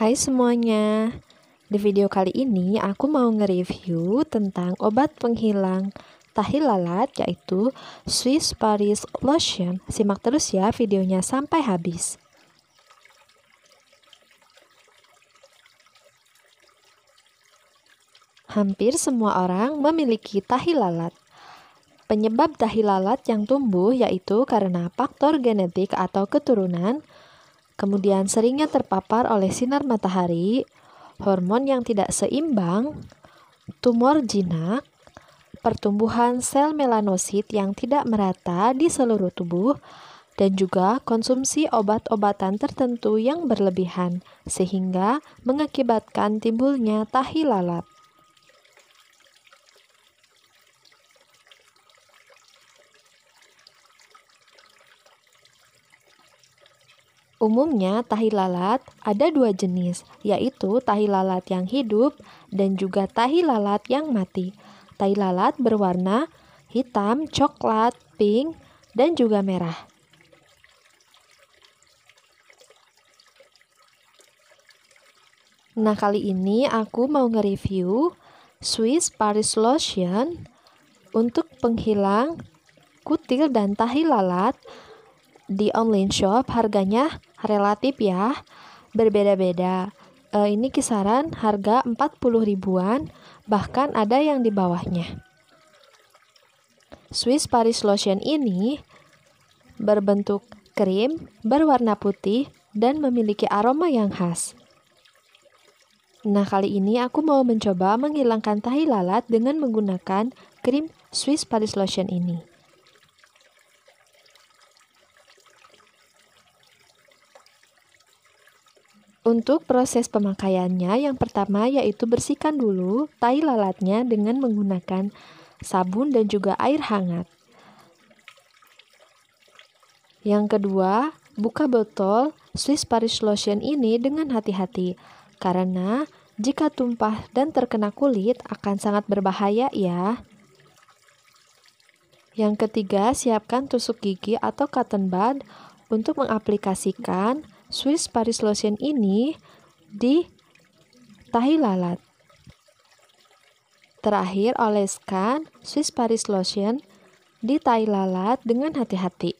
Hai semuanya, di video kali ini aku mau nge-review tentang obat penghilang tahi lalat yaitu Swiss Paris Lotion. Simak terus ya videonya sampai habis. Hampir semua orang memiliki tahi lalat. Penyebab tahi lalat yang tumbuh yaitu karena faktor genetik atau keturunan, kemudian seringnya terpapar oleh sinar matahari, hormon yang tidak seimbang, tumor jinak, pertumbuhan sel melanosit yang tidak merata di seluruh tubuh, dan juga konsumsi obat-obatan tertentu yang berlebihan, sehingga mengakibatkan timbulnya tahi lalat. Umumnya tahi lalat ada dua jenis, yaitu tahi lalat yang hidup dan juga tahi lalat yang mati. Tahi lalat berwarna hitam, coklat, pink, dan juga merah. Nah, kali ini aku mau nge-review Swiss Paris Lotion untuk penghilang kutil dan tahi lalat di online shop harganya relatif ya, berbeda-beda. E, ini kisaran harga 40 ribuan, bahkan ada yang di bawahnya. Swiss Paris Lotion ini berbentuk krim, berwarna putih, dan memiliki aroma yang khas. Nah, kali ini aku mau mencoba menghilangkan tahi lalat dengan menggunakan krim Swiss Paris Lotion ini. Untuk proses pemakaiannya, yang pertama yaitu bersihkan dulu tai lalatnya dengan menggunakan sabun dan juga air hangat. Yang kedua, buka botol Swiss Paris Lotion ini dengan hati-hati karena jika tumpah dan terkena kulit akan sangat berbahaya ya. Yang ketiga, siapkan tusuk gigi atau cotton bud untuk mengaplikasikan Swiss Paris Lotion ini di tahi lalat. Terakhir, oleskan Swiss Paris Lotion di tahi lalat dengan hati-hati.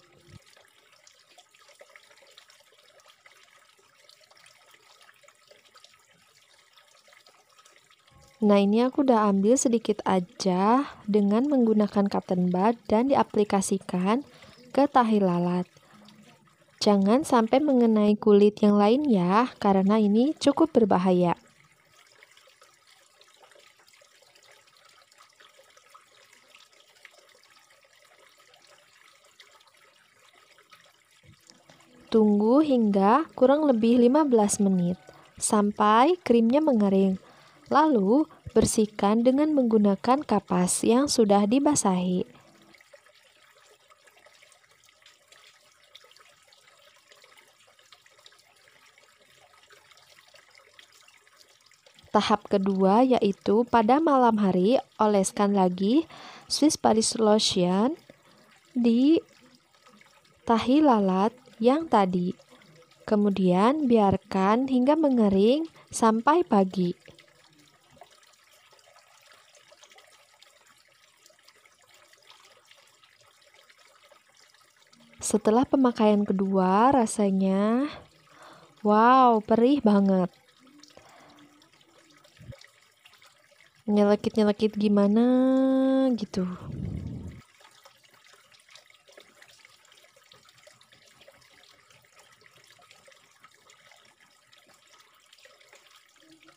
Nah ini aku udah ambil sedikit aja dengan menggunakan cotton bud dan diaplikasikan ke tahi lalat. Jangan sampai mengenai kulit yang lain ya, karena ini cukup berbahaya. Tunggu hingga kurang lebih 15 menit sampai krimnya mengering. Lalu, bersihkan dengan menggunakan kapas yang sudah dibasahi. Tahap kedua yaitu pada malam hari oleskan lagi Swiss Paris Lotion di tahi lalat yang tadi. Kemudian biarkan hingga mengering sampai pagi. Setelah pemakaian kedua, rasanya wow, perih banget. nyelekit-nyelekit gimana gitu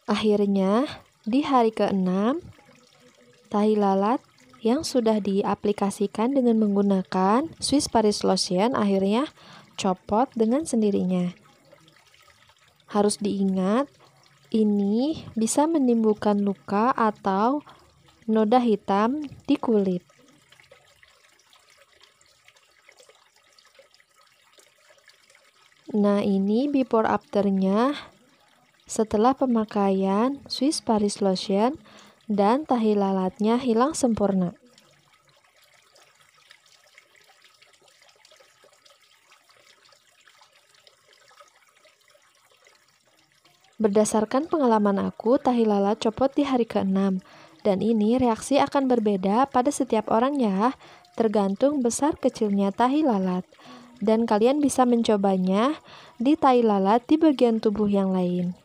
Akhirnya, di hari ke-6, tahi lalat yang sudah diaplikasikan dengan menggunakan Swiss Paris Lotion akhirnya copot dengan sendirinya. Harus diingat ini bisa menimbulkan luka atau noda hitam di kulit. Nah, ini before afternya setelah pemakaian Swiss Paris Lotion dan tahi lalatnya hilang sempurna. Berdasarkan pengalaman aku, tahi lalat copot di hari ke-6. Dan ini reaksi akan berbeda pada setiap orang ya, tergantung besar kecilnya tahi lalat. Dan kalian bisa mencobanya di tahi lalat di bagian tubuh yang lain.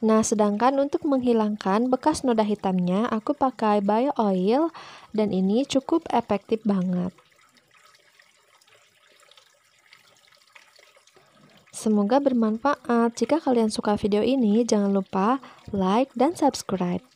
Nah, sedangkan untuk menghilangkan bekas noda hitamnya, aku pakai bio oil dan ini cukup efektif banget. Semoga bermanfaat. Jika kalian suka video ini, jangan lupa like dan subscribe.